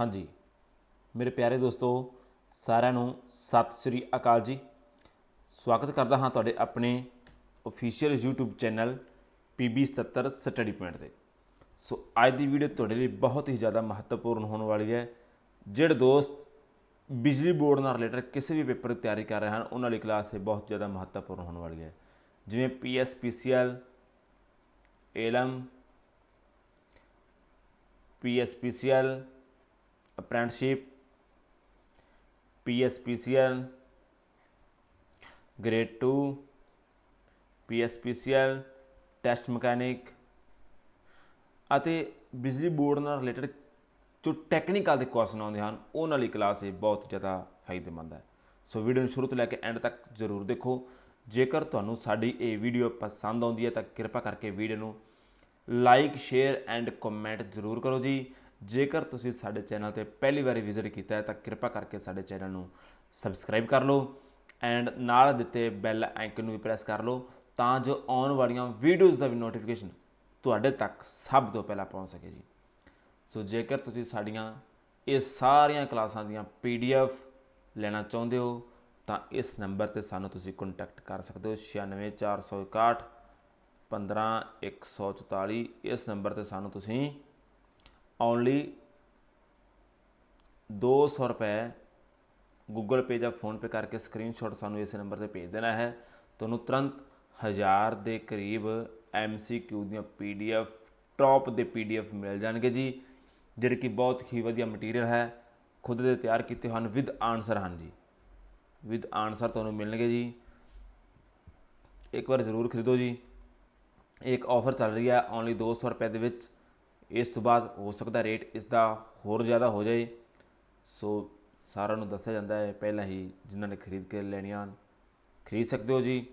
ਹਾਂਜੀ ਮੇਰੇ ਪਿਆਰੇ ਦੋਸਤੋ ਸਾਰਿਆਂ ਨੂੰ ਸਤਿ ਸ੍ਰੀ ਅਕਾਲ ਜੀ ਸਵਾਗਤ ਕਰਦਾ ਹਾਂ ਤੁਹਾਡੇ ਆਪਣੇ official YouTube channel PB77 study point ਤੇ ਸੋ ਅੱਜ ਦੀ ਵੀਡੀਓ ਤੁਹਾਡੇ ਲਈ ਬਹੁਤ ਹੀ ਜ਼ਿਆਦਾ ਮਹੱਤਵਪੂਰਨ ਹੋਣ ਵਾਲੀ ਹੈ ਜਿਹੜੇ ਦੋਸਤ ਬਿਜਲੀ ਬੋਰਡ ਨਾਲ ਰਿਲੇਟਡ ਕਿਸੇ ਵੀ ਪੇਪਰ ਦੀ ਤਿਆਰੀ ਕਰ ਰਹੇ ਹਨ ਉਹਨਾਂ ਲਈ ਕਲਾਸ ਇਹ ਬਹੁਤ ਜ਼ਿਆਦਾ ਮਹੱਤਵਪੂਰਨ ਹੋਣ ਵਾਲੀ ਹੈ ਜਿਵੇਂ PSPCL ELM PSPCL apprenticeship PSPCL grade 2 PSPCL test mechanic ਅਤੇ ਬਿਜਲੀ ਬੋਰਡ ਨਾਲ ਰਿਲੇਟਡ ਜੋ ਟੈਕਨੀਕਲ ਦੇ ਕੁਐਸਚਨ ਆਉਂਦੇ ਹਨ ਉਹਨਾਂ ਵਾਲੀ ਕਲਾਸ ਇਹ ਬਹੁਤ ਜ਼ਿਆਦਾ ਫਾਇਦੇਮੰਦ ਹੈ ਸੋ ਵੀਡੀਓ ਨੂੰ ਸ਼ੁਰੂ ਤੋਂ ਲੈ ਕੇ ਐਂਡ ਤੱਕ ਜ਼ਰੂਰ ਦੇਖੋ ਜੇਕਰ ਤੁਹਾਨੂੰ ਸਾਡੀ ਇਹ ਵੀਡੀਓ ਪਸੰਦ ਆਉਂਦੀ ਹੈ ਤਾਂ ਕਿਰਪਾ ਕਰਕੇ ਵੀਡੀਓ ਨੂੰ ਲਾਈਕ ਸ਼ੇਅਰ ਐਂਡ ਕਮੈਂਟ ਜ਼ਰੂਰ ਕਰੋ ਜੀ ਜੇਕਰ ਤੁਸੀਂ ਸਾਡੇ ਚੈਨਲ ਤੇ ਪਹਿਲੀ ਵਾਰੀ ਵਿਜ਼ਿਟ ਕੀਤਾ ਹੈ ਤਾਂ ਕਿਰਪਾ ਕਰਕੇ ਸਾਡੇ ਚੈਨਲ ਨੂੰ ਸਬਸਕ੍ਰਾਈਬ ਕਰ ਲਓ ਐਂਡ ਨਾਲ ਦਿੱਤੇ ਬੈਲ ਆਈਕਨ ਨੂੰ ਵੀ ਪ੍ਰੈਸ ਕਰ ਲਓ ਤਾਂ ਜੋ ਆਉਣ ਵਾਲੀਆਂ ਵੀਡੀਓਜ਼ ਦਾ ਵੀ ਨੋਟੀਫਿਕੇਸ਼ਨ ਤੁਹਾਡੇ ਤੱਕ ਸਭ ਤੋਂ ਪਹਿਲਾਂ ਪਹੁੰਚ ਸਕੇ ਜੀ ਸੋ ਜੇਕਰ ਤੁਸੀਂ ਸਾਡੀਆਂ ਇਹ ਸਾਰੀਆਂ ਕਲਾਸਾਂ ਦੀਆਂ ਪੀਡੀਐਫ ਲੈਣਾ ਚਾਹੁੰਦੇ ਹੋ ਤਾਂ ਇਸ ਨੰਬਰ ਤੇ ਸਾਨੂੰ ਤੁਸੀਂ ਕੰਟੈਕਟ ਕਰ ਸਕਦੇ ਹੋ 96461 15144 ਇਸ ਨੰਬਰ ਤੇ ਸਾਨੂੰ ਤੁਸੀਂ ਓਨਲੀ 200 ਰੁਪਏ Google Pay ਜਾਂ ਫੋਨ ਪੇ ਕਰਕੇ ਸਕਰੀਨਸ਼ਾਟ ਸਾਨੂੰ ਇਸ ਨੰਬਰ ਤੇ ਭੇਜ ਦੇਣਾ ਹੈ ਤੁਹਾਨੂੰ ਤੁਰੰਤ 1000 ਦੇ ਕਰੀਬ MCQ ਦੀਆਂ PDF ਟੌਪ ਦੇ PDF ਮਿਲ ਜਾਣਗੇ ਜੀ ਜਿਹੜੇ ਕਿ ਬਹੁਤ ਹੀ ਵਧੀਆ ਮਟੀਰੀਅਲ ਹੈ ਖੁਦ ਦੇ ਤਿਆਰ ਕੀਤੇ ਹਨ ਵਿਦ ਆਨਸਰ ਹਨ ਜੀ ਵਿਦ ਆਨਸਰ ਤੁਹਾਨੂੰ ਮਿਲਣਗੇ ਜੀ ਇੱਕ ਵਾਰ ਜ਼ਰੂਰ ਖਰੀਦੋ ਜੀ ਇੱਕ ਆਫਰ ਚੱਲ ਰਹੀ ਹੈ ਓਨਲੀ 200 ਰੁਪਏ ਦੇ ਵਿੱਚ ਇਸ ਤੋਂ ਬਾਅਦ ਹੋ ਸਕਦਾ ਰੇਟ ਇਸ ਦਾ ਹੋਰ ਜ਼ਿਆਦਾ ਹੋ ਜਾਏ ਸੋ ਸਾਰਿਆਂ ਨੂੰ ਦੱਸਿਆ ਜਾਂਦਾ ਹੈ ਪਹਿਲਾਂ ਹੀ ਜਿਨ੍ਹਾਂ ਨੇ ਖਰੀਦ ਕੇ ਲੈਣੀਆਂ ਖਰੀਦ ਸਕਦੇ ਹੋ ਜੀ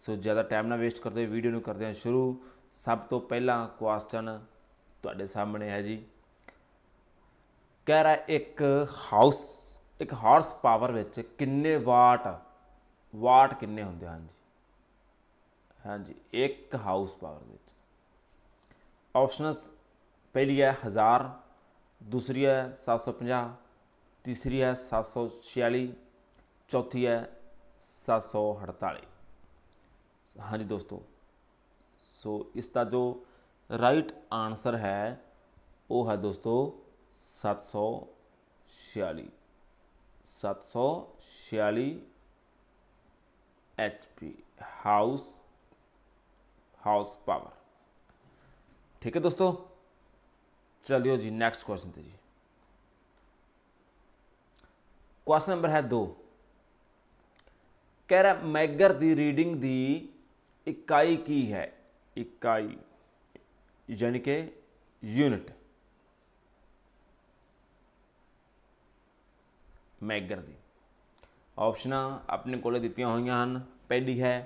ਸੋ ਜ਼ਿਆਦਾ ਟਾਈਮ ਨਾ ਵੇਸਟ ਕਰਦੇ ਵੀਡੀਓ ਨੂੰ ਕਰਦੇ ਹਾਂ ਸ਼ੁਰੂ ਸਭ ਤੋਂ ਪਹਿਲਾਂ ਕੁਐਸਚਨ ਤੁਹਾਡੇ ਸਾਹਮਣੇ ਹੈ ਜੀ ਕਹਿ ਰਿਹਾ ਇੱਕ ਹਾਊਸ ਇੱਕ ਹਾਰਸ ਪਾਵਰ ਵਿੱਚ ਕਿੰਨੇ ਵਾਟ ਵਾਟ ਕਿੰਨੇ ਹੁੰਦੇ ਹਨ ਜੀ ਹਾਂਜੀ ਇੱਕ ਹਾਊਸ ਪਾਵਰ ਵਿੱਚ ਆਪਸ਼ਨਸ ਪਹਿਲੀ ਹੈ 1000 ਦੂਸਰੀ ਹੈ 750 ਤੀਸਰੀ ਹੈ 746 ਚੌਥੀ ਹੈ 748 ਹਾਂਜੀ ਦੋਸਤੋ ਸੋ ਇਸ ਦਾ ਜੋ ਰਾਈਟ ਆਨਸਰ ਹੈ ਉਹ ਹੈ ਦੋਸਤੋ 746 746 HP ਹਾਊਸ ਹਾਊਸ ਪਾਵਰ ਠੀਕ ਹੈ ਦੋਸਤੋ ਚਲਿਓ ਜੀ ਨੈਕਸਟ ਕੁਐਸਚਨ ਤੇ ਜੀ ਕੁਐਸਚਨ ਨੰਬਰ ਹੈ 2 ਕਹਿ ਰਿਹਾ ਮੈਗਰ ਦੀ ਰੀਡਿੰਗ ਦੀ ਇਕਾਈ ਕੀ ਹੈ ਇਕਾਈ ਯਾਨੀ ਕਿ ਯੂਨਿਟ ਮੈਗਰ ਦੀ ਆਪਸ਼ਨਾਂ ਆਪਣੇ ਕੋਲੇ ਦਿੱਤੀਆਂ ਹੋਈਆਂ ਹਨ ਪਹਿਲੀ ਹੈ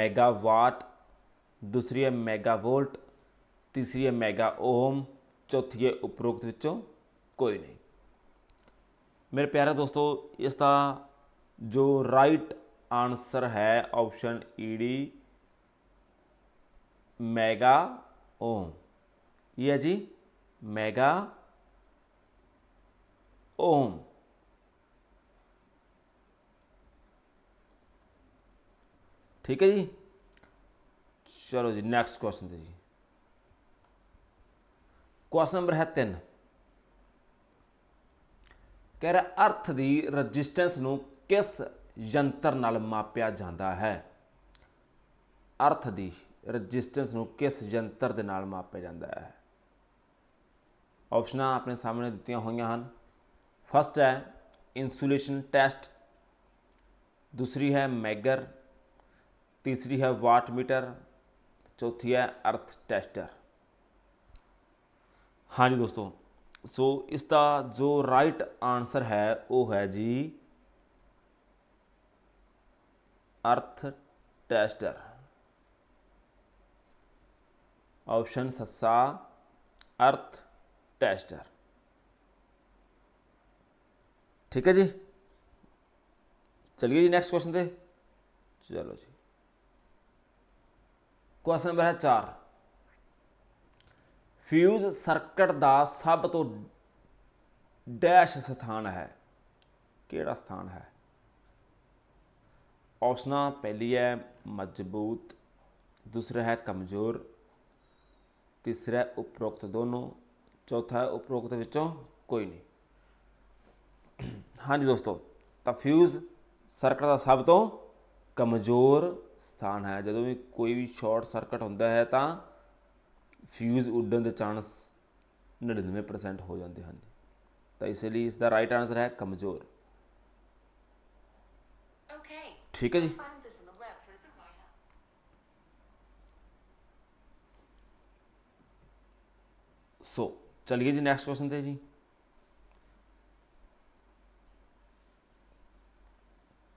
ਮੈਗਾਵਾਟ ਦੂਸਰੀ ਹੈ ਮੈਗਾਵੋਲਟ ਤੀਸਰੀ ਹੈ ਮੈਗਾ ਓਮ ਚੌਥੀ ਹੈ ਉਪਰੋਕਤ ਵਿੱਚੋਂ ਕੋਈ ਨਹੀਂ ਮੇਰੇ ਪਿਆਰੇ ਦੋਸਤੋ ਇਸ ਦਾ ਜੋ ਰਾਈਟ ਆਨਸਰ ਹੈ ਆਪਸ਼ਨ ਈਡੀ ਮੈਗਾ ਓਮ ਇਹ ਹੈ ਜੀ ਮੈਗਾ ਓਮ ਠੀਕ ਹੈ ਜੀ ਚਲੋ ਜੀ ਨੈਕਸਟ ਕੁਐਸਚਨ ਤੇ ਜੀ ਕੁਐਸਚਨ ਨੰਬਰ ਹੈ 3 ਕਹਿੰਦਾ ਅਰਥ ਦੀ ਰੈਜ਼ਿਸਟੈਂਸ ਨੂੰ ਕਿਸ ਯੰਤਰ ਨਾਲ ਮਾਪਿਆ ਜਾਂਦਾ ਹੈ ਅਰਥ ਦੀ ਰੈਜ਼ਿਸਟੈਂਸ ਨੂੰ ਕਿਸ ਯੰਤਰ ਦੇ ਨਾਲ ਮਾਪਿਆ ਜਾਂਦਾ ਹੈ ਆਪਸ਼ਨਾਂ ਆਪਣੇ ਸਾਹਮਣੇ ਦਿੱਤੀਆਂ ਹੋਈਆਂ ਹਨ ਫਸਟ ਹੈ ਇਨਸੂਲੇਸ਼ਨ ਟੈਸਟ ਦੂਸਰੀ ਹੈ ਮੈਗਰ ਤੀਸਰੀ ਹੈ ਵਾਟ ਮੀਟਰ ਚੌਥੀ ਹੈ ਅਰਥ ਟੈਸਟਰ हाँ जी दोस्तों सो so, इसका जो राइट आंसर है वो है जी अर्थ टेस्टर ऑप्शन सस्सा अर्थ टेस्टर ठीक है जी चलिए जी नेक्स्ट क्वेश्चन थे चलो जी क्वेश्चन नंबर है चार ਫਿਊਜ਼ ਸਰਕਟ ਦਾ ਸਭ ਤੋਂ ਡੈਸ਼ ਸਥਾਨ ਹੈ ਕਿਹੜਾ ਸਥਾਨ ਹੈ ਔਸਨਾ ਪਹਿਲੀ ਹੈ ਮਜ਼ਬੂਤ ਦੂਸਰਾ ਹੈ ਕਮਜ਼ੋਰ ਤੀਸਰਾ ਉਪਰੋਕਤ ਦੋਨੋਂ ਚੌਥਾ ਉਪਰੋਕਤ ਵਿੱਚੋਂ ਕੋਈ ਨਹੀਂ ਹਾਂਜੀ ਦੋਸਤੋ ਤਾਂ ਫਿਊਜ਼ ਸਰਕਟ ਦਾ ਸਭ ਤੋਂ ਕਮਜ਼ੋਰ ਸਥਾਨ ਹੈ ਜਦੋਂ ਵੀ ਕੋਈ ਵੀ ਸ਼ਾਰਟ ਸਰਕਟ ਹੁੰਦਾ ਹੈ ਤਾਂ ਫਿਊਜ਼ ਉੱਡਣ ਦੇ ਚਾਂਸ 99% ਹੋ ਜਾਂਦੇ ਹਨ ਤਾਂ ਇਸ ਲਈ ਇਸ ਦਾ ਰਾਈਟ ਆਨਸਰ ਹੈ ਕਮਜ਼ੋਰ ਠੀਕ ਹੈ ਜੀ ਸੋ ਚਲਿਏ ਜੀ ਨੈਕਸਟ ਕੁਐਸਚਨ ਤੇ ਜੀ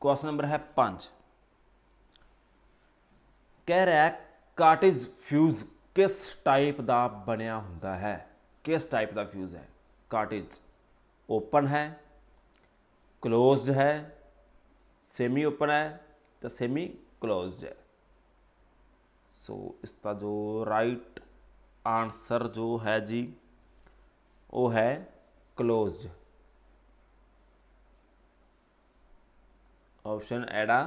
ਕੁਐਸਚਨ ਨੰਬਰ ਹੈ 5 ਕਹਿ ਰਿਹਾ ਕਾਟੇਜ ਫਿਊਜ਼ किस टाइप का बनिया हों किस टाइप का फ्यूज़ है काटेज ओपन है ਹੈ क्लोज्ड है सेमी ओपन है तो सेमी क्लोज्ड है सो so, इसका जो राइट आंसर जो है जी वो है क्लोज्ड ऑप्शन एडा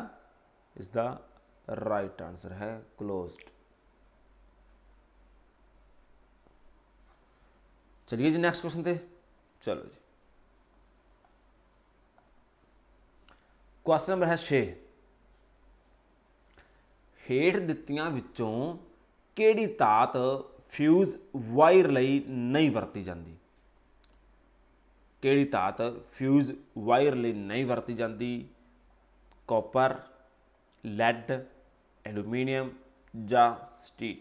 इसका राइट आंसर है क्लोज्ड ਚਲਿਏ ਜੀ ਨੈਕਸਟ ਕੁਐਸਚਨ ਤੇ ਚਲੋ ਜੀ ਕੁਐਸਚਨ ਨੰਬਰ ਹੈ 6 ਹੇਠ ਦਿੱਤੀਆਂ ਵਿੱਚੋਂ ਕਿਹੜੀ ਤਾਤ ਫਿਊਜ਼ ਵਾਇਰ ਲਈ ਨਹੀਂ ਵਰਤੀ ਜਾਂਦੀ ਕਿਹੜੀ ਤਾਤ ਫਿਊਜ਼ ਵਾਇਰ ਲਈ ਨਹੀਂ ਵਰਤੀ ਜਾਂਦੀ ਕਾਪਰ ਲੈਡ ਐਲੂਮੀਨੀਅਮ ਜਾਂ ਸਟੀਲ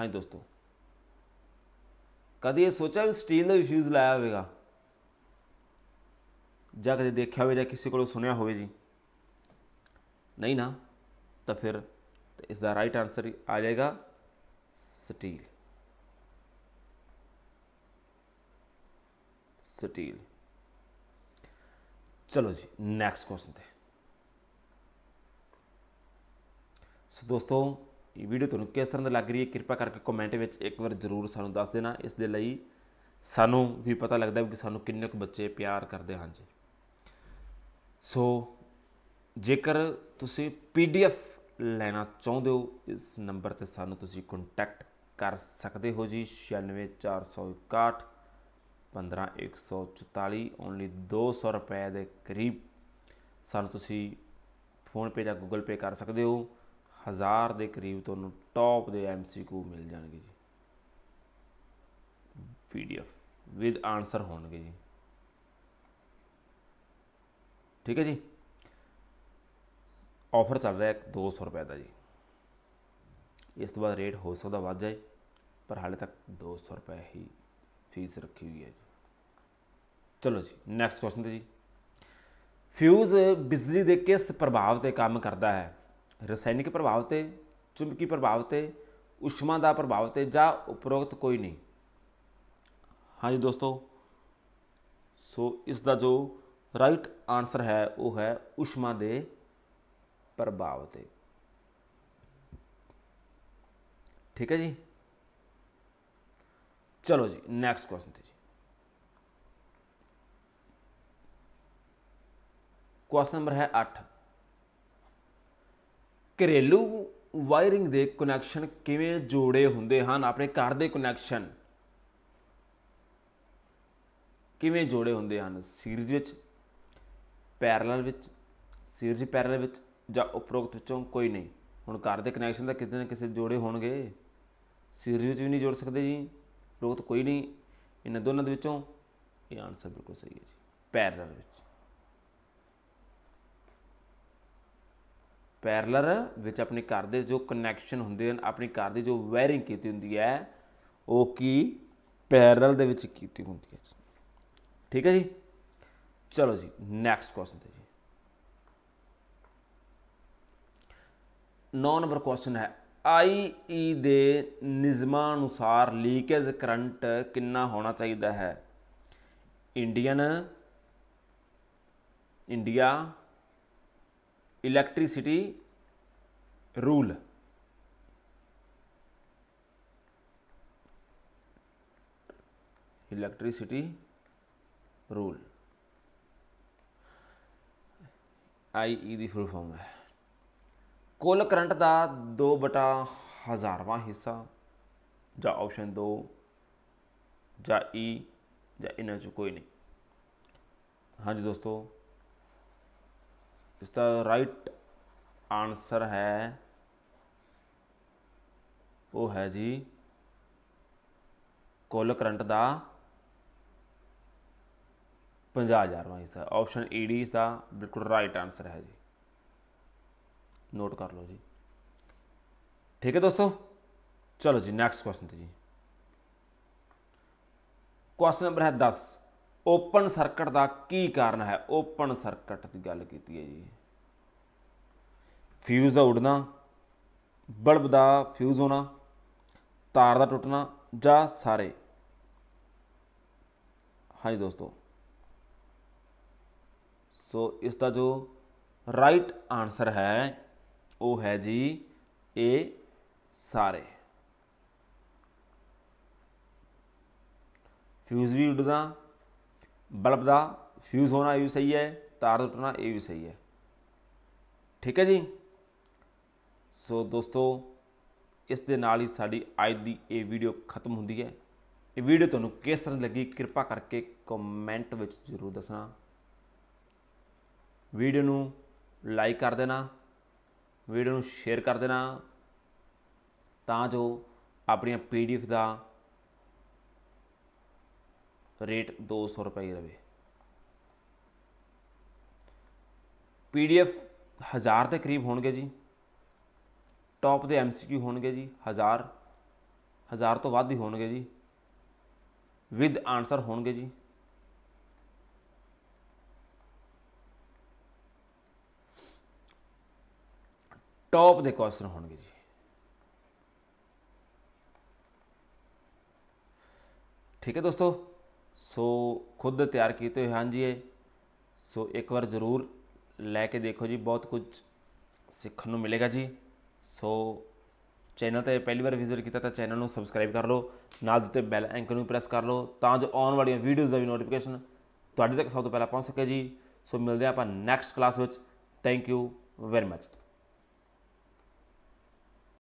ਹਾਂ ਦੋਸਤੋ ਕਦੇ ਇਹ ਸੋਚਿਆ ਵੀ ਸਟੀਲ ਦਾ ਵੀ ਫਿਊਜ਼ ਲਾਇਆ ਹੋਵੇਗਾ ਜਾਂ ਕਦੇ ਦੇਖਿਆ ਹੋਵੇ ਜਾਂ ਕਿਸੇ ਕੋਲੋਂ ਸੁਣਿਆ ਹੋਵੇ ਜੀ ਨਹੀਂ ਨਾ ਤਾਂ ਫਿਰ ਇਸ ਦਾ ਰਾਈਟ ਆਨਸਰ ਆ ਜਾਏਗਾ ਸਟੀਲ ਸਟੀਲ चलो जी नेक्स्ट क्वेश्चन थे सो so, दोस्तों ਇਹ ਵੀਡੀਓ ਤੁਹਾਨੂੰ ਕਿਸ ਤਰ੍ਹਾਂ ਦਾ ਲੱਗ ਰਹੀ ਹੈ ਕਿਰਪਾ ਕਰਕੇ ਕਮੈਂਟ ਵਿੱਚ ਇੱਕ ਵਾਰ ਜ਼ਰੂਰ ਸਾਨੂੰ ਦੱਸ ਦੇਣਾ ਇਸ ਦੇ ਲਈ ਸਾਨੂੰ ਵੀ ਪਤਾ ਲੱਗਦਾ ਕਿ ਸਾਨੂੰ ਕਿੰਨੇ ਕੁ ਬੱਚੇ ਪਿਆਰ ਕਰਦੇ ਹਨ ਜੀ ਸੋ ਜੇਕਰ ਤੁਸੀਂ ਪੀਡੀਐਫ ਲੈਣਾ ਚਾਹੁੰਦੇ ਹੋ ਇਸ ਨੰਬਰ ਤੇ ਸਾਨੂੰ ਤੁਸੀਂ ਕੰਟੈਕਟ ਕਰ ਸਕਦੇ ਹੋ ਜੀ 96461 15144 ਓਨਲੀ 200 ਰੁਪਏ ਦੇ ਕਰੀਬ ਸਾਨੂੰ ਤੁਸੀਂ ਫੋਨ ਪੇ ਜਾਂ ਗੂਗਲ ਪੇ ਕਰ ਸਕਦੇ ਹੋ ਹਜ਼ਾਰ ਦੇ ਕਰੀਬ ਤੁਹਾਨੂੰ ਟੌਪ ਦੇ ਐਮਸੀਕਿਊ ਮਿਲ ਜਾਣਗੇ ਜੀ ਪੀਡੀਐਫ ਵਿਦ ਆਨਸਰ ਹੋਣਗੇ ਜੀ ਠੀਕ ਹੈ ਜੀ ਆਫਰ ਚੱਲ ਰਿਹਾ ਹੈ 200 ਰੁਪਏ ਦਾ ਜੀ ਇਸ ਤੋਂ ਬਾਅਦ ਰੇਟ ਹੋ ਸਕਦਾ ਵੱਧ ਜਾਏ ਪਰ ਹਾਲੇ ਤੱਕ 200 ਰੁਪਏ ਹੀ ਫੀਸ ਰੱਖੀ ਹੋਈ ਹੈ ਜੀ ਚਲੋ ਜੀ ਨੈਕਸਟ ਕੁਐਸਚਨ ਤੇ ਜੀ ਫਿਊਜ਼ ਬਿਜਲੀ ਦੇ ਕਿਸ ਪ੍ਰਭਾਵ ਤੇ ਕੰਮ ਕਰਦਾ ਹੈ ਰਸਾਇਣਿਕ ਪ੍ਰਭਾਵ ਤੇ ਚੁੰਬਕੀ ਪ੍ਰਭਾਵ ਤੇ ਉਸ਼ਮਾ ਦਾ ਪ੍ਰਭਾਵ ਤੇ ਜਾਂ ਉਪਰੋਕਤ ਕੋਈ ਨਹੀਂ ਹਾਂਜੀ ਦੋਸਤੋ ਸੋ ਇਸ ਦਾ ਜੋ ਰਾਈਟ ਆਨਸਰ ਹੈ ਉਹ ਹੈ ਉਸ਼ਮਾ ਦੇ ਪ੍ਰਭਾਵ ਤੇ ਠੀਕ ਹੈ ਜੀ ਚਲੋ ਜੀ ਨੈਕਸਟ ਕੁਐਸਚਨ ਤੇ ਜੀ ਕੁਐਸਚਨ ਨੰਬਰ ਹੈ 8 ਘਰੇਲੂ ਵਾਇਰਿੰਗ ਦੇ ਕਨੈਕਸ਼ਨ ਕਿਵੇਂ ਜੋੜੇ ਹੁੰਦੇ ਹਨ ਆਪਣੇ ਘਰ ਦੇ ਕਨੈਕਸ਼ਨ ਕਿਵੇਂ ਜੋੜੇ ਹੁੰਦੇ ਹਨ ਸੀਰੀਜ਼ ਵਿੱਚ ਪੈਰਲਲ ਵਿੱਚ ਸੀਰੀਜ਼ ਪੈਰਲਲ ਵਿੱਚ ਜਾਂ ਉਪਰੋਕਤ ਵਿੱਚੋਂ ਕੋਈ ਨਹੀਂ ਹੁਣ ਘਰ ਦੇ ਕਨੈਕਸ਼ਨ ਤਾਂ ਕਿਸੇ ਨਾ ਕਿਸੇ ਜੋੜੇ ਹੋਣਗੇ ਸੀਰੀਜ਼ ਵਿੱਚ ਵੀ ਨਹੀਂ ਜੋੜ ਸਕਦੇ ਜੀ ਉਪਰੋਕਤ ਕੋਈ ਨਹੀਂ ਇਹਨਾਂ ਦੋਨਾਂ ਦੇ ਵਿੱਚੋਂ ਇਹ ਆਨਸਰ ਬਿਲਕੁਲ ਸਹੀ ਹੈ ਜੀ ਪੈਰਲਲ ਵਿੱਚ ਪੈਰਲਰ ਵਿੱਚ ਆਪਣੇ ਘਰ ਦੇ ਜੋ ਕਨੈਕਸ਼ਨ ਹੁੰਦੇ ਹਨ ਆਪਣੀ ਘਰ ਦੀ ਜੋ ਵਾਇਰਿੰਗ ਕੀਤੀ ਹੁੰਦੀ ਹੈ ਉਹ ਕੀ ਪੈਰਲਲ ਦੇ ਵਿੱਚ ਕੀਤੀ ਹੁੰਦੀ ਹੈ ਠੀਕ ਹੈ ਜੀ ਚਲੋ ਜੀ ਨੈਕਸਟ ਕੁਐਸਚਨ ਤੇ ਜੀ 9 ਨੰਬਰ ਕੁਐਸਚਨ ਹੈ ਆਈਈ e ਦੇ ਨਿਯਮਾਂ ਅਨੁਸਾਰ ਲੀਕੇਜ ਕਰੰਟ ਕਿੰਨਾ ਹੋਣਾ ਚਾਹੀਦਾ ਹੈ Indian India electricity rule electricity rule IE ਦੀ ਫੁੱਲ ਫਾਰਮ ਹੈ ਕੁੱਲ ਕਰੰਟ ਦਾ 2 ਬਟਾ ਹਜ਼ਾਰਵਾਂ ਹਿੱਸਾ ਜਾਂ ਆਪਸ਼ਨ 2 ਜਾਂ E ਜਾਂ ਇਹਨਾਂ ਚੋਂ ਕੋਈ ਨਹੀਂ ਹਾਂਜੀ ਦੋਸਤੋ ਇਸ ਦਾ ਰਾਈਟ ਆਨਸਰ ਹੈ ਉਹ ਹੈ ਜੀ ਕੁੱਲ ਕਰੰਟ ਦਾ 50000ਵਾਂ ਹਿੱਸਾ ਆਪਸ਼ਨ ਏ ਡੀ ਇਸ ਦਾ ਬਿਲਕੁਲ ਰਾਈਟ ਆਨਸਰ ਹੈ ਜੀ ਨੋਟ ਕਰ ਲਓ ਜੀ ਠੀਕ ਹੈ ਦੋਸਤੋ ਚਲੋ ਜੀ ਨੈਕਸਟ ਕੁਐਸਚਨ ਤੇ ਜੀ ਕੁਐਸਚਨ ਨੰਬਰ ਹੈ 10 ਓਪਨ ਸਰਕਟ ਦਾ ਕੀ ਕਾਰਨ ਹੈ ਓਪਨ ਸਰਕਟ ਦੀ ਗੱਲ ਕੀਤੀ ਹੈ ਜੀ ਫਿਊਜ਼ ਦਾ ਉੜਨਾ ਬਲਬ ਦਾ ਫਿਊਜ਼ ਹੋਣਾ ਤਾਰ ਦਾ ਟੁੱਟਣਾ ਜਾਂ ਸਾਰੇ ਹਾਂਜੀ ਦੋਸਤੋ ਸੋ ਇਸ ਦਾ ਜੋ ਰਾਈਟ ਆਨਸਰ ਹੈ ਉਹ ਹੈ ਜੀ ਇਹ ਸਾਰੇ ਫਿਊਜ਼ ਵੀ ਉੱਡਦਾ ਬਲਬ ਦਾ ਫਿਊਜ਼ ਹੋਣਾ ਇਹ ਵੀ ਸਹੀ ਹੈ ਤਾਰ ਟੁੱਟਣਾ ਇਹ ਵੀ ਸਹੀ ਹੈ ਠੀਕ ਹੈ ਜੀ ਸੋ ਦੋਸਤੋ ਇਸ ਦੇ ਨਾਲ ਹੀ ਸਾਡੀ ਅੱਜ ਦੀ ਇਹ ਵੀਡੀਓ ਖਤਮ ਹੁੰਦੀ ਹੈ ਇਹ ਵੀਡੀਓ ਤੁਹਾਨੂੰ ਕਿਸ ਤਰ੍ਹਾਂ ਲੱਗੀ ਕਿਰਪਾ ਕਰਕੇ ਕਮੈਂਟ ਵਿੱਚ ਜ਼ਰੂਰ ਦੱਸਣਾ ਵੀਡੀਓ ਨੂੰ ਲਾਈਕ ਕਰ ਦੇਣਾ ਵੀਡੀਓ ਨੂੰ ਸ਼ੇਅਰ ਕਰ ਦੇਣਾ ਤਾਂ ਜੋ ਆਪਣੀਆਂ ਪੀਡੀਐਫ ਦਾ ਰੇਟ 200 ਰੁਪਏ ਹੀ ਰਵੇ ਪੀਡੀਐਫ 1000 ਦੇ ਕਰੀਬ ਹੋਣਗੇ ਜੀ ਟੌਪ ਦੇ ਐਮਸੀਕਿਊ ਹੋਣਗੇ ਜੀ 1000 1000 ਤੋਂ ਵੱਧ ਹੀ ਹੋਣਗੇ ਜੀ ਵਿਦ ਆਨਸਰ ਹੋਣਗੇ ਜੀ ਟੌਪ ਦੇ ਕੁਐਸਚਨ ਹੋਣਗੇ ਜੀ ਠੀਕ ਹੈ ਦੋਸਤੋ ਸੋ ਖੁਦ ਤਿਆਰ ਕੀਤੇ ਹੋਏ ਹਨ ਜੀ ਇਹ ਸੋ ਇੱਕ ਵਾਰ ਜ਼ਰੂਰ ਲੈ ਕੇ ਦੇਖੋ ਜੀ ਬਹੁਤ ਕੁਝ ਸਿੱਖਣ ਨੂੰ ਮਿਲੇਗਾ ਜੀ ਸੋ ਚੈਨਲ ਤੇ ਪਹਿਲੀ ਵਾਰ ਵਿਜ਼ਿਟ ਕੀਤਾ ਤਾਂ ਚੈਨਲ ਨੂੰ ਸਬਸਕ੍ਰਾਈਬ ਕਰ ਲਓ ਨਾਲ ਦਿੱਤੇ ਬੈਲ ਆਈਕਨ ਨੂੰ ਪ੍ਰੈਸ ਕਰ ਲਓ ਤਾਂ ਜੋ ਆਉਣ ਵਾਲੀਆਂ ਵੀਡੀਓਜ਼ ਦਾ ਵੀ ਨੋਟੀਫਿਕੇਸ਼ਨ ਤੁਹਾਡੇ ਤੱਕ ਸਭ ਤੋਂ ਪਹਿਲਾਂ ਪਹੁੰਚ ਸਕੇ ਜੀ ਸੋ ਮਿਲਦੇ ਆਪਾਂ ਨੈਕਸਟ ਕਲਾਸ ਵਿੱਚ ਥੈਂਕ ਯੂ ਵੈਰੀ ਮਚ